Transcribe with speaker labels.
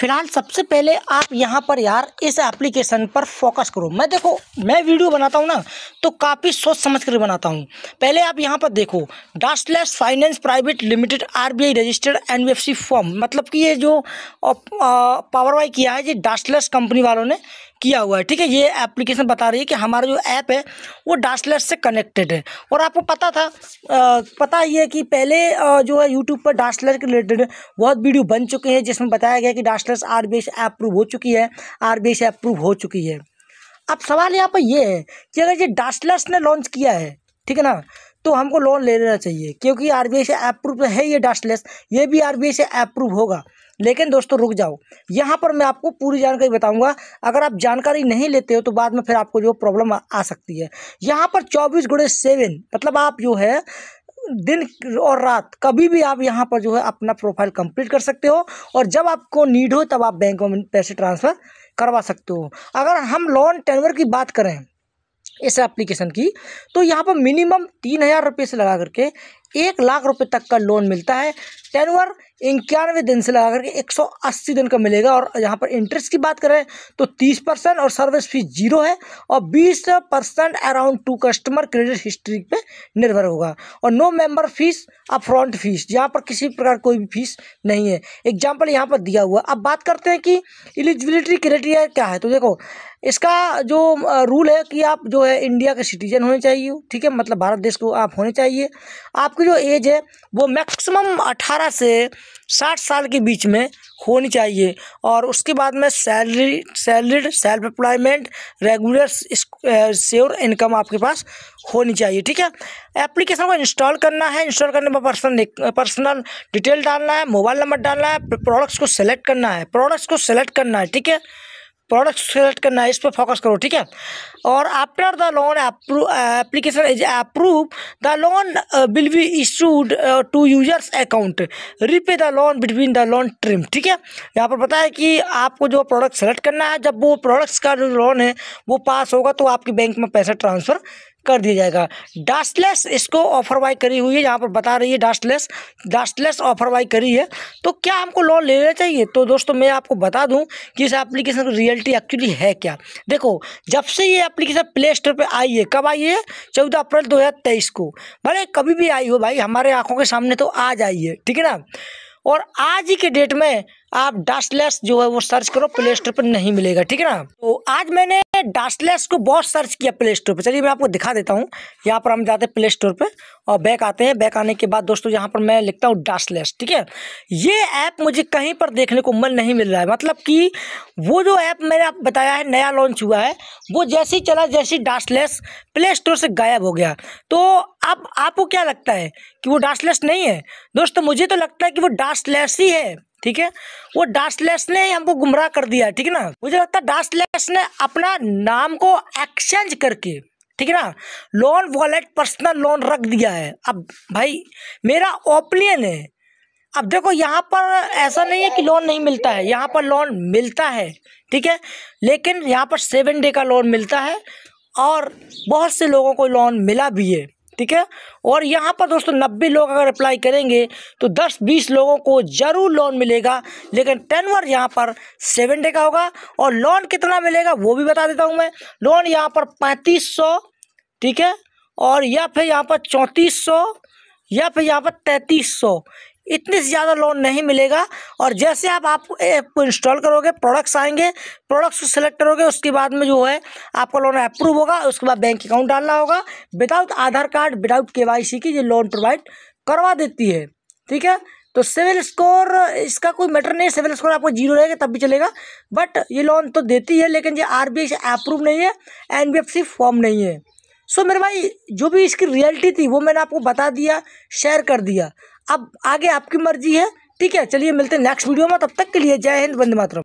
Speaker 1: फिलहाल सबसे पहले आप यहाँ पर यार इस एप्लीकेशन पर फोकस करो मैं देखो मैं वीडियो बनाता हूँ ना तो काफ़ी सोच समझ कर बनाता हूँ पहले आप यहाँ पर देखो डास्टलेस finance private limited RBI registered NBFC form मतलब कि ये जो पावर वाई किया है ये डास्टलेस कंपनी वालों ने किया हुआ है ठीक है ये एप्लीकेशन बता रही है कि हमारा जो ऐप है वो डार्सलेट से कनेक्टेड है और आपको पता था आ, पता है कि पहले आ, जो है यूट्यूब पर डार्सलेट के रिलेटेड बहुत वीडियो बन चुके हैं जिसमें बताया गया कि डार्सलेट आर बी अप्रूव हो चुकी है आर बी अप्रूव हो चुकी है अब सवाल यहाँ पर यह है कि अगर ये डार्सलेट्स ने लॉन्च किया है ठीक है ना तो हमको लोन ले लेना चाहिए क्योंकि आई से अप्रूव है ये डस्टलेस ये भी आई से अप्रूव होगा लेकिन दोस्तों रुक जाओ यहाँ पर मैं आपको पूरी जानकारी बताऊंगा अगर आप जानकारी नहीं लेते हो तो बाद में फिर आपको जो प्रॉब्लम आ सकती है यहाँ पर चौबीस गुड़े सेवन मतलब आप जो है दिन और रात कभी भी आप यहाँ पर जो है अपना प्रोफाइल कंप्लीट कर सकते हो और जब आपको नीड हो तब आप बैंकों में पैसे ट्रांसफ़र करवा सकते हो अगर हम लोन टेनवर की बात करें इस एप्लीकेशन की तो यहाँ पर मिनिमम तीन हज़ार रुपये से लगा करके एक लाख रुपए तक का लोन मिलता है टेनवर इक्यानवे दिन से लगा करके 180 दिन का मिलेगा और यहाँ पर इंटरेस्ट की बात करें तो 30 परसेंट और सर्विस फीस जीरो है और 20 percent around two customer credit history पे निर्भर होगा और no member fee up front fee यहाँ पर किसी प्रकार कोई भी फीस नहीं है एग्जाम्पल यहाँ पर दिया हुआ अब बात करते हैं कि एलिजिबिलिटी क्राइटेरिया क्या है तो देखो इसका जो रूल है कि आप जो है इंडिया के सिटीजन होने चाहिए ठीक है मतलब भारत देश को आप होने चाहिए आपकी जो एज है वो मैक्सिमम अठारह से साठ साल के बीच में होनी चाहिए और उसके बाद में salary salaried self employment regular sure income आपके पास होनी चाहिए ठीक है एप्लीकेशन को इंस्टॉल करना है इंस्टॉल करने पर पर्सनल पर्सनल डिटेल डालना है मोबाइल नंबर डालना है प्रोडक्ट्स को सेलेक्ट करना है प्रोडक्ट्स को सेलेक्ट करना है ठीक है प्रोडक्ट सेलेक्ट करना है इस पर फोकस करो ठीक है और after the loan application is approve the loan will be issued to user's account repay the loan between the loan trim ठीक है यहाँ पर बताया कि आपको जो प्रोडक्ट सेलेक्ट करना है जब वो प्रोडक्ट्स का जो लोन है वो पास होगा तो आपके बैंक में पैसा ट्रांसफ़र कर दिया जाएगा डास्टलेस इसको ऑफर वाई करी हुई है यहाँ पर बता रही है डास्टलेस डास्टलेस ऑफर वाई करी है तो क्या हमको लोन लेना चाहिए तो दोस्तों मैं आपको बता दूं कि इस एप्लीकेशन की रियलिटी एक्चुअली है क्या देखो जब से ये एप्लीकेशन प्ले स्टोर पर आई है कब आई है चौदह अप्रैल दो को भले कभी भी आई हो भाई हमारे आँखों के सामने तो आज आई है ठीक है ना और आज ही के डेट में आप डास्टलेस जो है वो सर्च करो प्ले स्टोर पर नहीं मिलेगा ठीक है ना तो आज मैंने मैंने डास्टलेस को बहुत सर्च किया प्ले स्टोर पर चलिए मैं आपको दिखा देता हूँ यहाँ पर हम जाते हैं प्ले स्टोर पर और बैक आते हैं बैक आने के बाद दोस्तों यहाँ पर मैं लिखता हूँ डास्टलेस ठीक है ये ऐप मुझे कहीं पर देखने को मन नहीं मिल रहा है मतलब कि वो जो ऐप मैंने आप बताया है नया लॉन्च हुआ है वो जैसे ही चला जैसे ही डास्टलेस प्ले स्टोर से गायब हो गया तो अब आपको क्या लगता है कि वो डास्टलेस नहीं है दोस्तों मुझे तो लगता है कि वो डास्टलेस ही है ठीक है वो डास्टलेस ने हमको गुमराह कर दिया ठीक है ना मुझे लगता है डास्टलेस ने अपना नाम को एक्सचेंज करके ठीक है ना लोन वॉलेट पर्सनल लोन रख दिया है अब भाई मेरा ओपिनियन है अब देखो यहाँ पर ऐसा नहीं है कि लोन नहीं मिलता है यहाँ पर लोन मिलता है ठीक है लेकिन यहाँ पर सेवन डे का लोन मिलता है और बहुत से लोगों को लोन मिला भी है ठीक है और यहाँ पर दोस्तों नब्बे लोग अगर अप्लाई करेंगे तो दस बीस लोगों को ज़रूर लोन मिलेगा लेकिन टेनवर यहाँ पर सेवन डे का होगा और लोन कितना मिलेगा वो भी बता देता हूँ मैं लोन यहाँ पर पैंतीस सौ ठीक है और या फिर यहाँ पर चौंतीस सौ या फिर यहाँ पर तैंतीस सौ इतने से ज़्यादा लोन नहीं मिलेगा और जैसे आप आप ऐप को इंस्टॉल करोगे प्रोडक्ट्स आएंगे प्रोडक्ट्स को सिलेक्ट करोगे उसके बाद में जो है आपका लोन अप्रूव होगा उसके बाद बैंक अकाउंट डालना होगा विदाउट आधार कार्ड विदाउट के की ये लोन प्रोवाइड करवा देती है ठीक है तो सिविल स्कोर इसका कोई मैटर नहीं है सिविल स्कोर आपको जीरो रहेगा तब भी चलेगा बट ये लोन तो देती है लेकिन ये आर बी अप्रूव नहीं है N B F C form नहीं है सो so, मेरे भाई जो भी इसकी रियलिटी थी वो मैंने आपको बता दिया शेयर कर दिया अब आगे आपकी मर्जी है ठीक है चलिए मिलते हैं नेक्स्ट वीडियो में तब तक के लिए जय हिंद वंदे मातरम